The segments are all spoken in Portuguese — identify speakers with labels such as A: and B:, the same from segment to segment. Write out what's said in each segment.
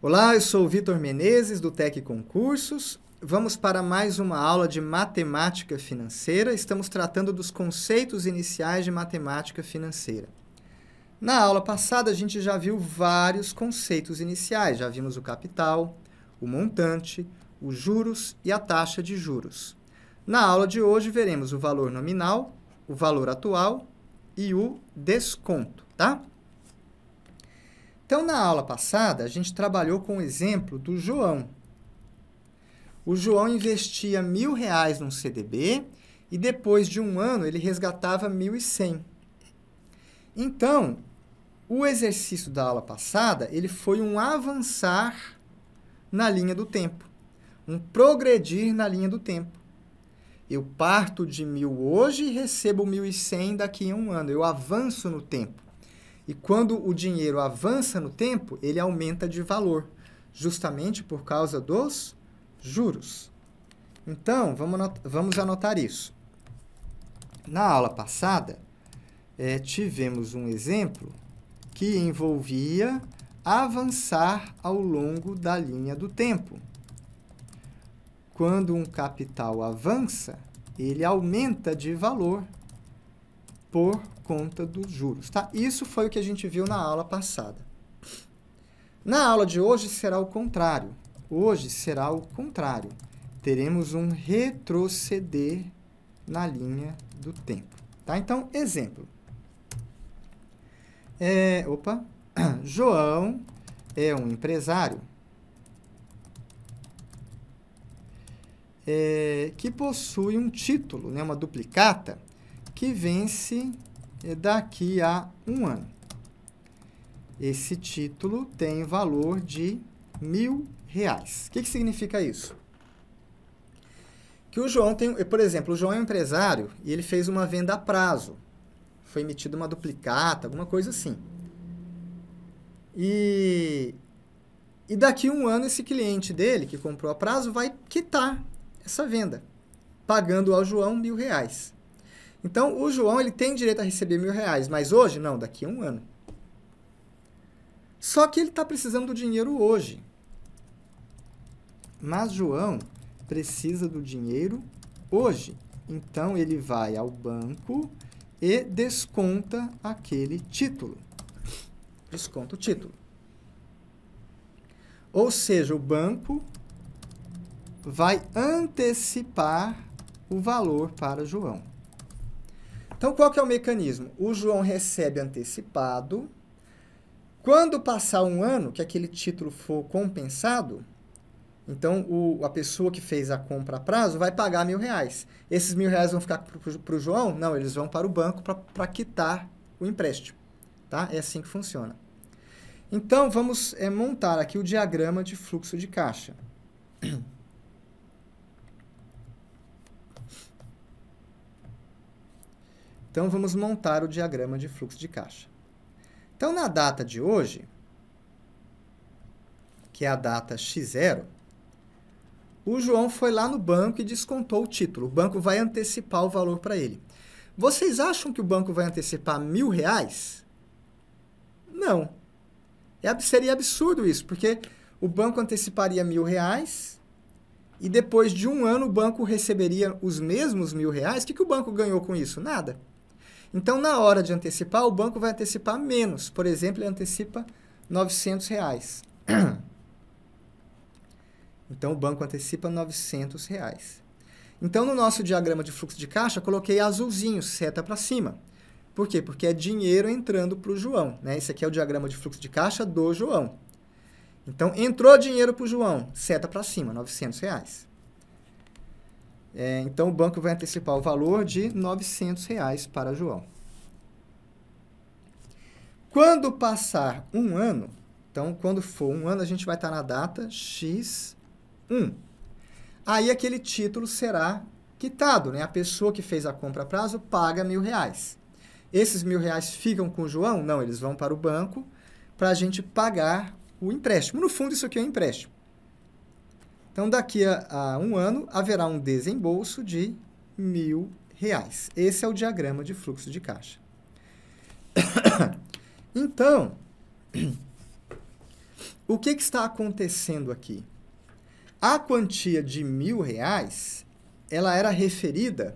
A: Olá, eu sou o Vitor Menezes do Tec Concursos. Vamos para mais uma aula de matemática financeira. Estamos tratando dos conceitos iniciais de matemática financeira. Na aula passada, a gente já viu vários conceitos iniciais. Já vimos o capital, o montante, os juros e a taxa de juros. Na aula de hoje veremos o valor nominal, o valor atual e o desconto, tá? Então, na aula passada, a gente trabalhou com o exemplo do João. O João investia mil reais num CDB e depois de um ano ele resgatava mil e cem. Então, o exercício da aula passada, ele foi um avançar na linha do tempo, um progredir na linha do tempo. Eu parto de mil hoje e recebo mil e cem daqui a um ano. Eu avanço no tempo. E quando o dinheiro avança no tempo, ele aumenta de valor, justamente por causa dos juros. Então, vamos, anotar, vamos anotar isso. Na aula passada, é, tivemos um exemplo que envolvia avançar ao longo da linha do tempo quando um capital avança, ele aumenta de valor por conta dos juros, tá? Isso foi o que a gente viu na aula passada. Na aula de hoje será o contrário. Hoje será o contrário. Teremos um retroceder na linha do tempo, tá? Então, exemplo. É, opa, João é um empresário é, que possui um título, né, uma duplicata, que vence é, daqui a um ano. Esse título tem valor de mil reais. O que, que significa isso? Que o João tem, por exemplo, o João é um empresário e ele fez uma venda a prazo. Foi emitida uma duplicata, alguma coisa assim. E, e daqui a um ano esse cliente dele que comprou a prazo vai quitar essa venda, pagando ao João mil reais. Então, o João ele tem direito a receber mil reais, mas hoje, não, daqui a um ano. Só que ele está precisando do dinheiro hoje. Mas João precisa do dinheiro hoje. Então, ele vai ao banco e desconta aquele título. Desconta o título. Ou seja, o banco vai antecipar o valor para João. Então, qual que é o mecanismo? O João recebe antecipado. Quando passar um ano que aquele título for compensado, então o, a pessoa que fez a compra a prazo vai pagar mil reais. Esses mil reais vão ficar para o João? Não, eles vão para o banco para quitar o empréstimo. Tá? É assim que funciona. Então, vamos é, montar aqui o diagrama de fluxo de caixa. Então, vamos montar o diagrama de fluxo de caixa. Então, na data de hoje, que é a data X0, o João foi lá no banco e descontou o título. O banco vai antecipar o valor para ele. Vocês acham que o banco vai antecipar mil reais? Não. É, seria absurdo isso, porque o banco anteciparia mil reais e depois de um ano o banco receberia os mesmos mil reais. O que, que o banco ganhou com isso? Nada. Então, na hora de antecipar, o banco vai antecipar menos. Por exemplo, ele antecipa R$ 900. Reais. Então, o banco antecipa R$ 900. Reais. Então, no nosso diagrama de fluxo de caixa, coloquei azulzinho, seta para cima. Por quê? Porque é dinheiro entrando para o João. Né? Esse aqui é o diagrama de fluxo de caixa do João. Então, entrou dinheiro para o João, seta para cima, R$ 900. Reais. É, então, o banco vai antecipar o valor de R$ 900 reais para João. Quando passar um ano, então, quando for um ano, a gente vai estar na data X1. Aí, aquele título será quitado, né? A pessoa que fez a compra a prazo paga mil reais. Esses mil reais ficam com o João? Não, eles vão para o banco para a gente pagar o empréstimo. No fundo, isso aqui é um empréstimo. Então, daqui a, a um ano, haverá um desembolso de mil reais. Esse é o diagrama de fluxo de caixa. Então, o que, que, está acontecendo aqui? A quantia de mil reais, ela era referida,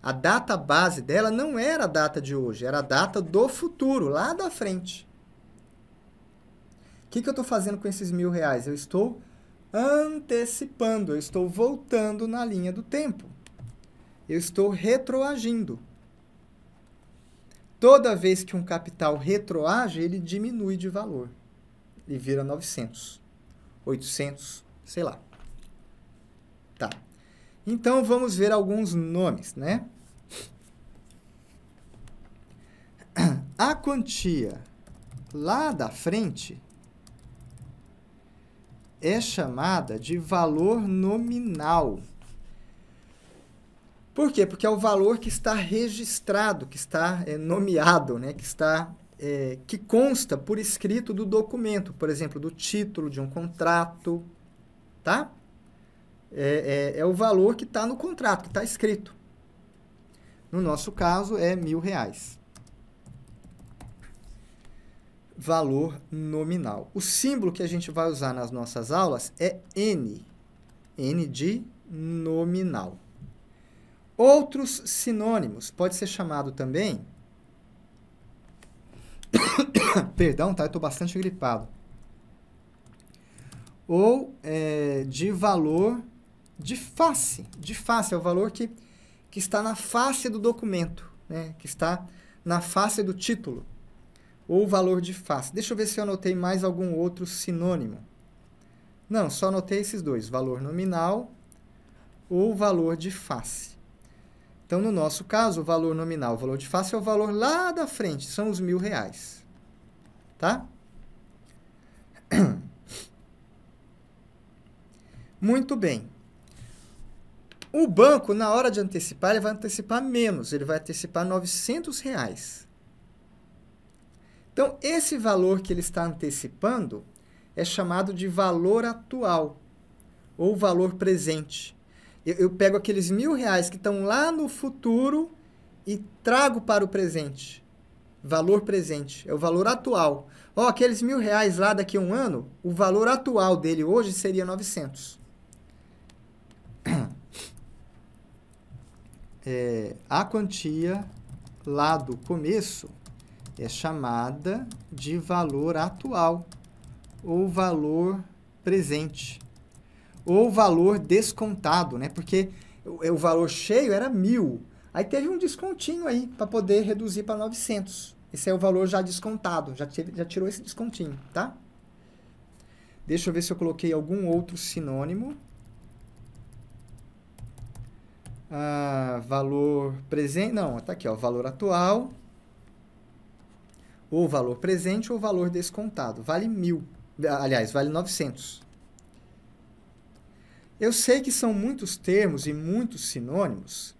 A: a data base dela não era a data de hoje, era a data do futuro, lá da frente. O que, que eu estou fazendo com esses mil reais? Eu estou antecipando, eu estou voltando na linha do tempo. Eu estou retroagindo. Toda vez que um capital retroage, ele diminui de valor. Ele vira 900, 800, sei lá. Tá. Então vamos ver alguns nomes, né? A quantia lá da frente é chamada de valor nominal. Por quê? Porque é o valor que está registrado, que está é, nomeado, né? que está é, que consta por escrito do documento, por exemplo, do título de um contrato, tá? É, é, é o valor que está no contrato, que está escrito. No nosso caso é mil reais valor nominal. O símbolo que a gente vai usar nas nossas aulas é N, N de nominal. Outros sinônimos, pode ser chamado também... Perdão, tá? Eu estou bastante gripado. Ou é, de valor de face. De face é o valor que, que está na face do documento, né? que está na face do título ou valor de face. Deixa eu ver se eu anotei mais algum outro sinônimo. Não, só anotei esses dois, valor nominal ou valor de face. Então, no nosso caso, o valor nominal, o valor de face é o valor lá da frente, são os mil reais. Tá? Muito bem. O banco, na hora de antecipar, ele vai antecipar menos, ele vai antecipar 900 reais. Então, esse valor que ele está antecipando é chamado de valor atual ou valor presente. Eu, eu pego aqueles mil reais que estão lá no futuro e trago para o presente. Valor presente é o valor atual. Ó, oh, aqueles mil reais lá daqui a um ano, o valor atual dele hoje seria 900. É, a quantia lá do começo é chamada de valor atual ou valor presente ou valor descontado, né? Porque o, é, o valor cheio era mil, aí teve um descontinho aí para poder reduzir para 900. Esse é o valor já descontado, já, teve, já tirou esse descontinho, tá? Deixa eu ver se eu coloquei algum outro sinônimo. Ah, valor presente, não, tá aqui, ó, valor atual ou valor presente ou valor descontado. Vale mil, aliás, vale 900. Eu sei que são muitos termos e muitos sinônimos.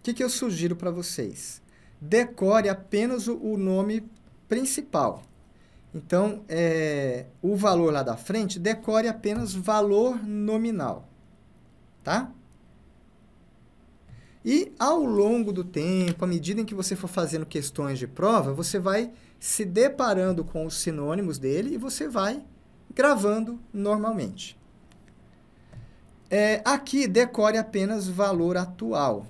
A: O que, que eu sugiro para vocês? Decore apenas o, o nome principal. Então, é, o valor lá da frente, decore apenas valor nominal, tá? E ao longo do tempo, à medida em que você for fazendo questões de prova, você vai se deparando com os sinônimos dele e você vai gravando normalmente. É, aqui, decore apenas valor atual.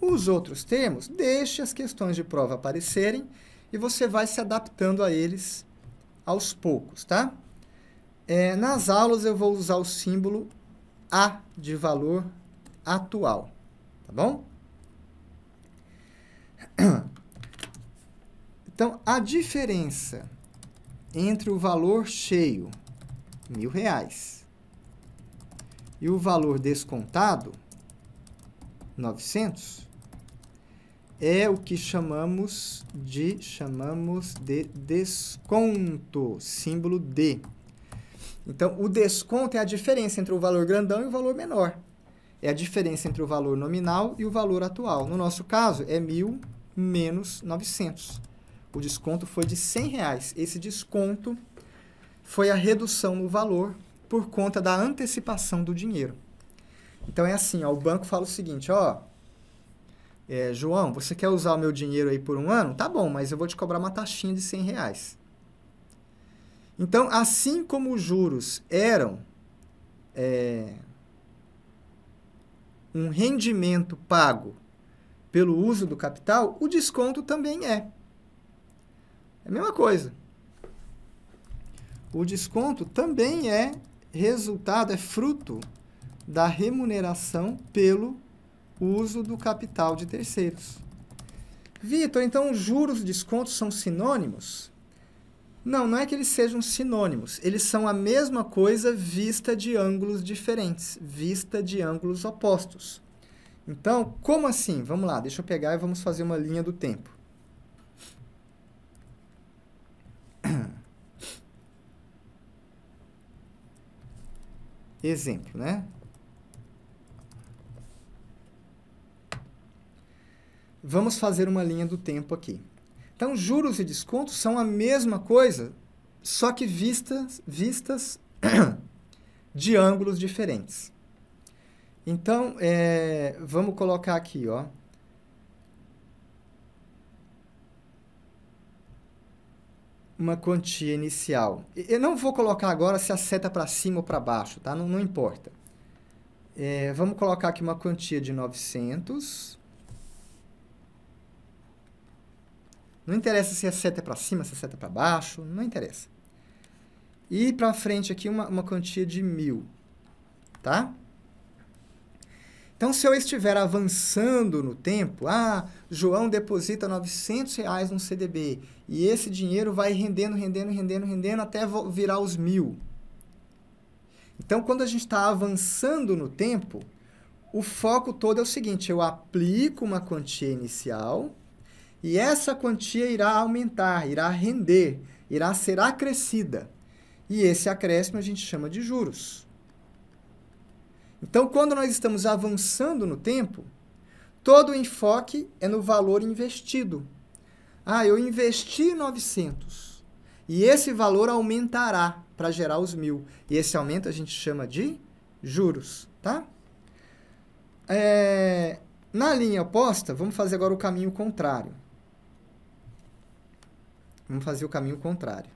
A: Os outros termos, deixe as questões de prova aparecerem e você vai se adaptando a eles aos poucos, tá? É, nas aulas eu vou usar o símbolo A de valor atual, tá bom? Então, a diferença entre o valor cheio, mil reais, e o valor descontado, 900, é o que chamamos de chamamos de desconto, símbolo D. Então, o desconto é a diferença entre o valor grandão e o valor menor. É a diferença entre o valor nominal e o valor atual. No nosso caso, é 1.000 menos 900. O desconto foi de 100 reais. Esse desconto foi a redução no valor por conta da antecipação do dinheiro. Então é assim, ó, o banco fala o seguinte, ó, é, João, você quer usar o meu dinheiro aí por um ano? Tá bom, mas eu vou te cobrar uma taxinha de 100 reais. Então, assim como os juros eram é, um rendimento pago pelo uso do capital, o desconto também é. É a mesma coisa. O desconto também é resultado, é fruto da remuneração pelo uso do capital de terceiros. Vitor, então juros e descontos são sinônimos? Não, não é que eles sejam sinônimos. Eles são a mesma coisa vista de ângulos diferentes, vista de ângulos opostos. Então, como assim? Vamos lá, deixa eu pegar e vamos fazer uma linha do tempo. Exemplo, né? Vamos fazer uma linha do tempo aqui. Então, juros e descontos são a mesma coisa, só que vistas, vistas de ângulos diferentes. Então, é, vamos colocar aqui, ó. uma quantia inicial. Eu não vou colocar agora se a seta para cima ou para baixo, tá? Não, não importa. É, vamos colocar aqui uma quantia de 900. Não interessa se a seta é para cima, se a seta é para baixo, não interessa. E para frente aqui uma, uma quantia de 1000, tá? Então, se eu estiver avançando no tempo, ah, João deposita 900 reais no CDB e esse dinheiro vai rendendo, rendendo, rendendo, rendendo até virar os mil. Então, quando a gente está avançando no tempo, o foco todo é o seguinte: eu aplico uma quantia inicial e essa quantia irá aumentar, irá render, irá ser acrescida. E esse acréscimo a gente chama de juros. Então, quando nós estamos avançando no tempo, todo o enfoque é no valor investido. Ah, eu investi 900 e esse valor aumentará para gerar os mil. E esse aumento a gente chama de juros, tá? É, na linha oposta, vamos fazer agora o caminho contrário. Vamos fazer o caminho contrário.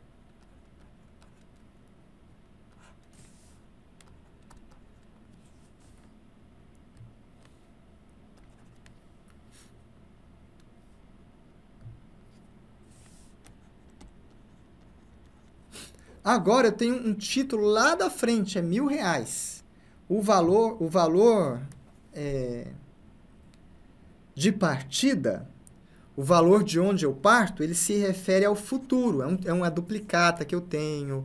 A: Agora eu tenho um título lá da frente, é mil reais. O valor, o valor é, de partida, o valor de onde eu parto, ele se refere ao futuro. É, um, é uma duplicata que eu tenho,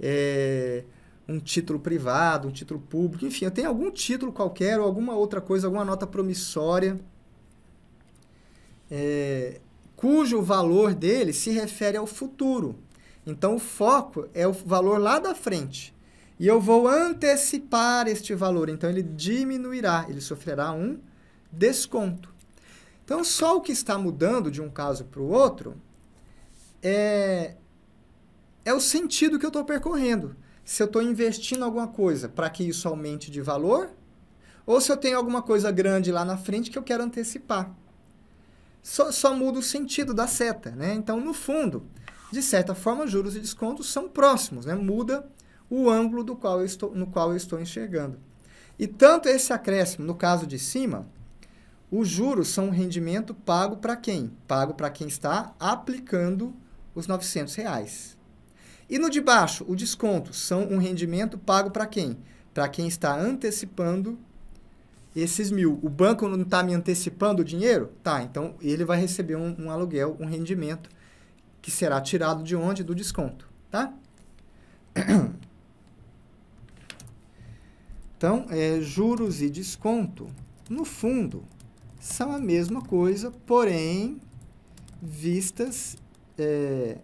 A: é um título privado, um título público, enfim, eu tenho algum título qualquer ou alguma outra coisa, alguma nota promissória. É, cujo valor dele se refere ao futuro. Então, o foco é o valor lá da frente. E eu vou antecipar este valor. Então, ele diminuirá, ele sofrerá um desconto. Então, só o que está mudando de um caso para o outro é, é o sentido que eu estou percorrendo. Se eu estou investindo alguma coisa para que isso aumente de valor, ou se eu tenho alguma coisa grande lá na frente que eu quero antecipar. Só, só muda o sentido da seta, né? Então, no fundo, de certa forma, juros e descontos são próximos, né? muda o ângulo do qual estou, no qual eu estou enxergando. E tanto esse acréscimo, no caso de cima, os juros são um rendimento pago para quem? Pago para quem está aplicando os 900 reais. E no de baixo, o desconto são um rendimento pago para quem? Para quem está antecipando esses mil. O banco não está me antecipando o dinheiro? Tá, então ele vai receber um, um aluguel, um rendimento que será tirado de onde? Do desconto, tá? Então, é, juros e desconto, no fundo, são a mesma coisa, porém, vistas, é,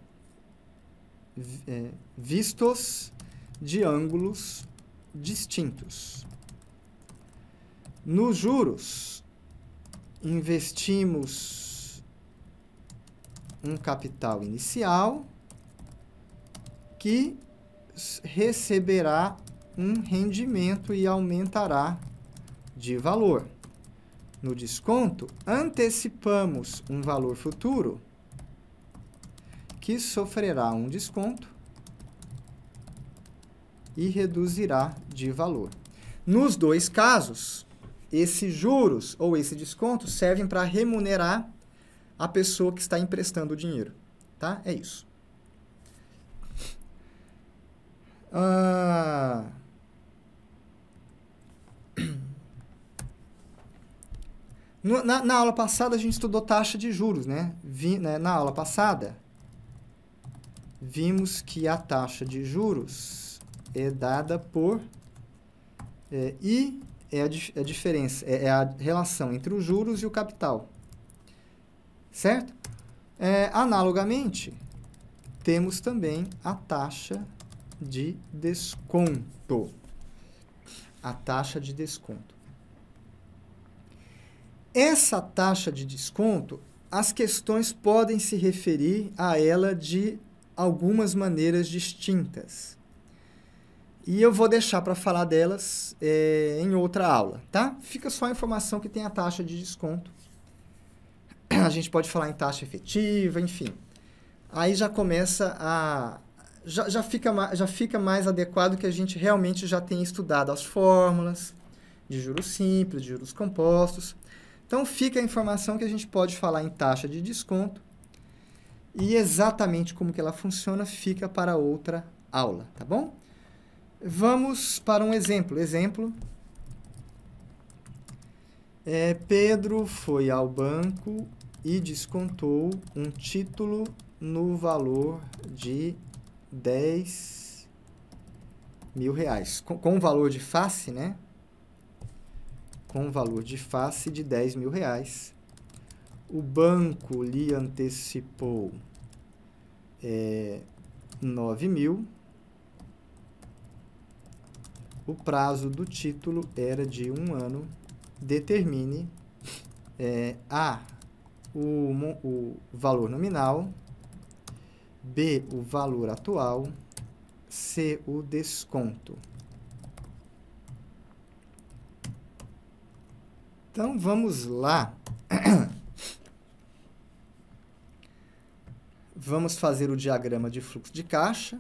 A: é, vistos de ângulos distintos. Nos juros, investimos um capital inicial que receberá um rendimento e aumentará de valor. No desconto, antecipamos um valor futuro que sofrerá um desconto e reduzirá de valor. Nos dois casos, esses juros ou esse desconto servem para remunerar a pessoa que está emprestando o dinheiro. Tá? É isso. Ah... na, na, aula passada a gente estudou taxa de juros, né? Vi, né? Na aula passada, vimos que a taxa de juros é dada por é, I é a, é a diferença, é, é a relação entre os juros e o capital certo? É, analogamente, temos também a taxa de desconto. A taxa de desconto. Essa taxa de desconto, as questões podem se referir a ela de algumas maneiras distintas. E eu vou deixar para falar delas é, em outra aula, tá? Fica só a informação que tem a taxa de desconto a gente pode falar em taxa efetiva, enfim. Aí já começa a. Já, já, fica, já fica mais adequado que a gente realmente já tenha estudado as fórmulas de juros simples, de juros compostos. Então fica a informação que a gente pode falar em taxa de desconto e exatamente como que ela funciona fica para outra aula, tá bom? Vamos para um exemplo. Exemplo. É, Pedro foi ao banco e descontou um título no valor de 10 mil reais. Com, com valor de face, né? Com valor de face de 10 mil reais. O banco lhe antecipou é, 9 mil. O prazo do título era de um ano. Determine é, a o, o valor nominal, B, o valor atual, C, o desconto. Então, vamos lá. Vamos fazer o diagrama de fluxo de caixa.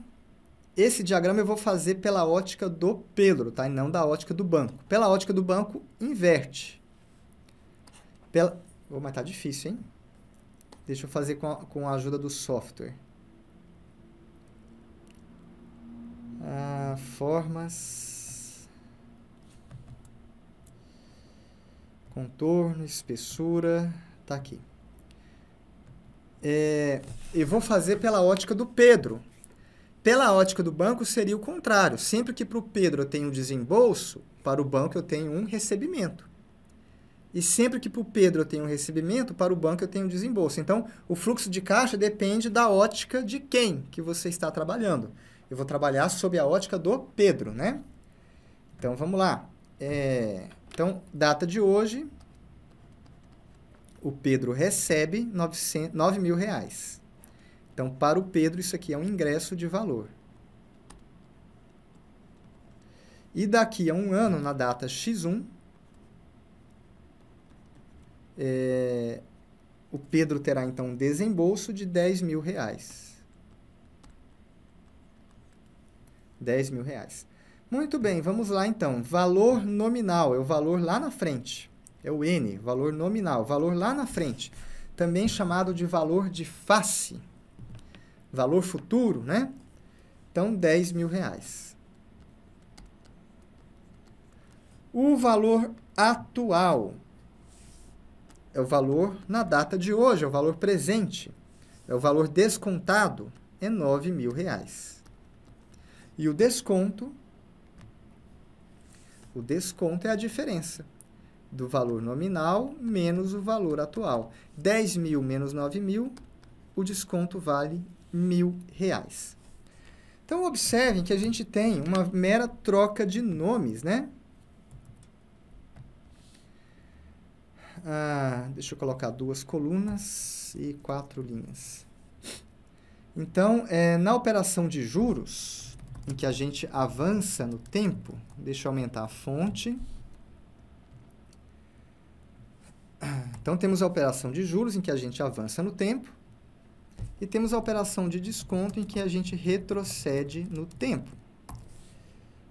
A: Esse diagrama eu vou fazer pela ótica do Pedro, tá? E não da ótica do banco. Pela ótica do banco, inverte. Pela, Vou, mas tá difícil, hein? Deixa eu fazer com a, com a ajuda do software. Ah, formas. Contorno, espessura. Tá aqui. É, eu vou fazer pela ótica do Pedro. Pela ótica do banco seria o contrário. Sempre que para o Pedro eu tenho um desembolso, para o banco eu tenho um recebimento e sempre que para o Pedro eu tenho um recebimento, para o banco eu tenho um desembolso. Então, o fluxo de caixa depende da ótica de quem que você está trabalhando. Eu vou trabalhar sob a ótica do Pedro, né? Então, vamos lá. É, então, data de hoje, o Pedro recebe 900, 9 mil reais. Então, para o Pedro, isso aqui é um ingresso de valor. E daqui a um ano, na data X1, é, o Pedro terá então um desembolso de 10 mil reais. 10 mil reais. Muito bem, vamos lá então. Valor nominal é o valor lá na frente. É o N, valor nominal, valor lá na frente. Também chamado de valor de face. Valor futuro, né? Então, 10 mil reais. O valor atual é o valor na data de hoje, é o valor presente. É o valor descontado, é nove mil reais. E o desconto, o desconto é a diferença do valor nominal menos o valor atual. 10 mil menos 9 mil, o desconto vale mil reais. Então, observem que a gente tem uma mera troca de nomes, né? Ah, deixa eu colocar duas colunas e quatro linhas. Então, é, na operação de juros, em que a gente avança no tempo, deixa eu aumentar a fonte. Então, temos a operação de juros, em que a gente avança no tempo. E temos a operação de desconto, em que a gente retrocede no tempo.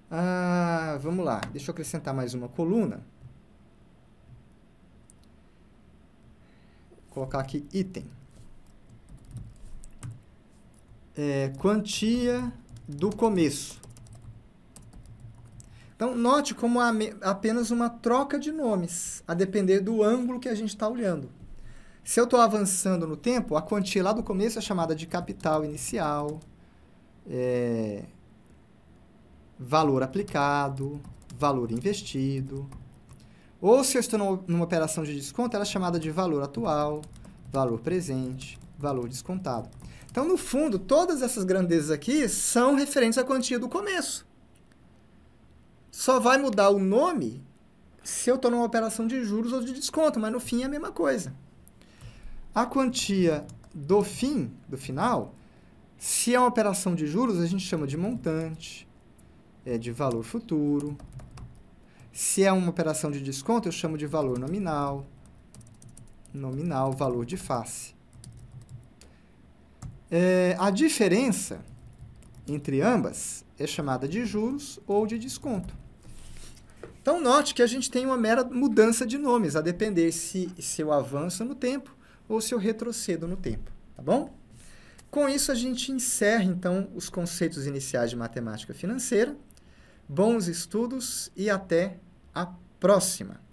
A: Ah, vamos lá, deixa eu acrescentar mais uma coluna. colocar aqui item. É, quantia do começo. Então, note como há apenas uma troca de nomes, a depender do ângulo que a gente está olhando. Se eu estou avançando no tempo, a quantia lá do começo é chamada de capital inicial, é, valor aplicado, valor investido, ou se eu estou numa, numa operação de desconto, ela é chamada de valor atual, valor presente, valor descontado. Então, no fundo, todas essas grandezas aqui são referentes à quantia do começo. Só vai mudar o nome se eu estou numa operação de juros ou de desconto, mas no fim é a mesma coisa. A quantia do fim, do final, se é uma operação de juros, a gente chama de montante, é de valor futuro, se é uma operação de desconto, eu chamo de valor nominal, nominal, valor de face. É, a diferença entre ambas é chamada de juros ou de desconto. Então, note que a gente tem uma mera mudança de nomes, a depender se, se eu avanço no tempo ou se eu retrocedo no tempo, tá bom? Com isso, a gente encerra, então, os conceitos iniciais de matemática financeira bons estudos e até a próxima!